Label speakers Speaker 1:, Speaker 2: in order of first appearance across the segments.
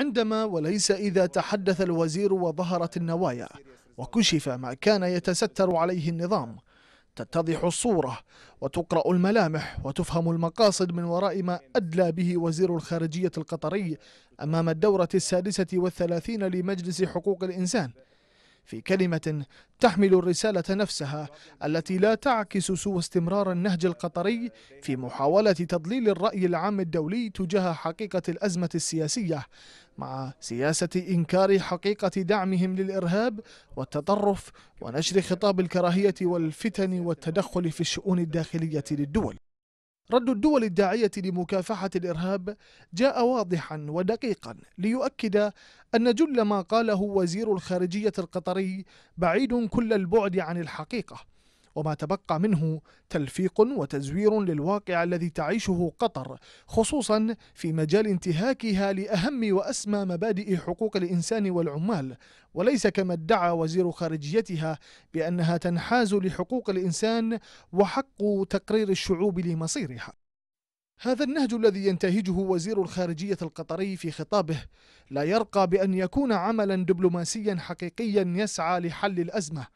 Speaker 1: عندما وليس إذا تحدث الوزير وظهرت النوايا وكشف ما كان يتستر عليه النظام تتضح الصورة وتقرأ الملامح وتفهم المقاصد من وراء ما أدلى به وزير الخارجية القطري أمام الدورة السادسة والثلاثين لمجلس حقوق الإنسان في كلمة تحمل الرسالة نفسها التي لا تعكس سوى استمرار النهج القطري في محاولة تضليل الرأي العام الدولي تجاه حقيقة الأزمة السياسية مع سياسة إنكار حقيقة دعمهم للإرهاب والتطرف ونشر خطاب الكراهية والفتن والتدخل في الشؤون الداخلية للدول رد الدول الداعية لمكافحة الإرهاب جاء واضحا ودقيقا ليؤكد أن جل ما قاله وزير الخارجية القطري بعيد كل البعد عن الحقيقة وما تبقى منه تلفيق وتزوير للواقع الذي تعيشه قطر خصوصا في مجال انتهاكها لأهم وأسمى مبادئ حقوق الإنسان والعمال وليس كما ادعى وزير خارجيتها بأنها تنحاز لحقوق الإنسان وحق تقرير الشعوب لمصيرها هذا النهج الذي ينتهجه وزير الخارجية القطري في خطابه لا يرقى بأن يكون عملا دبلوماسيا حقيقيا يسعى لحل الأزمة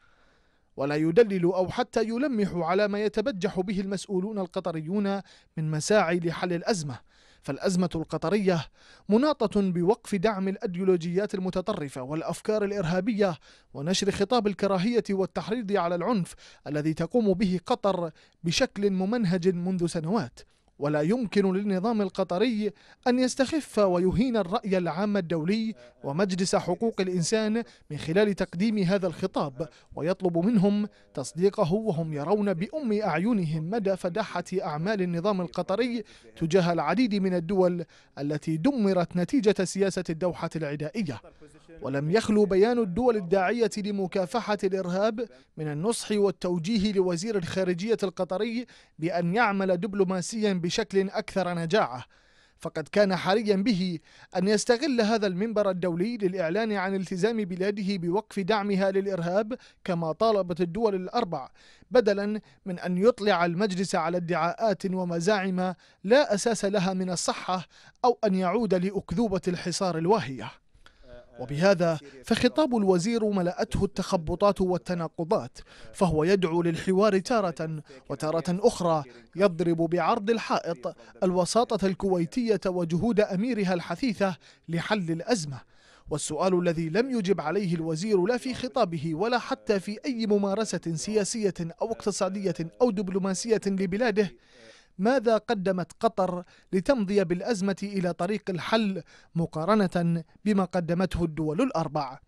Speaker 1: ولا يدلل أو حتى يلمح على ما يتبجح به المسؤولون القطريون من مساعي لحل الأزمة فالأزمة القطرية مناطة بوقف دعم الأديولوجيات المتطرفة والأفكار الإرهابية ونشر خطاب الكراهية والتحريض على العنف الذي تقوم به قطر بشكل ممنهج منذ سنوات ولا يمكن للنظام القطري أن يستخف ويهين الرأي العام الدولي ومجلس حقوق الإنسان من خلال تقديم هذا الخطاب ويطلب منهم تصديقه وهم يرون بأم أعينهم مدى فداحة أعمال النظام القطري تجاه العديد من الدول التي دمرت نتيجة سياسة الدوحة العدائية ولم يخلو بيان الدول الداعية لمكافحة الإرهاب من النصح والتوجيه لوزير الخارجية القطري بأن يعمل دبلوماسيا بشكل أكثر نجاعة فقد كان حريا به أن يستغل هذا المنبر الدولي للإعلان عن التزام بلاده بوقف دعمها للإرهاب كما طالبت الدول الأربع بدلا من أن يطلع المجلس على ادعاءات ومزاعم لا أساس لها من الصحة أو أن يعود لأكذوبة الحصار الواهية وبهذا فخطاب الوزير ملأته التخبطات والتناقضات فهو يدعو للحوار تارة وتارة أخرى يضرب بعرض الحائط الوساطة الكويتية وجهود أميرها الحثيثة لحل الأزمة والسؤال الذي لم يجب عليه الوزير لا في خطابه ولا حتى في أي ممارسة سياسية أو اقتصادية أو دبلوماسية لبلاده ماذا قدمت قطر لتمضي بالأزمة إلى طريق الحل مقارنة بما قدمته الدول الأربع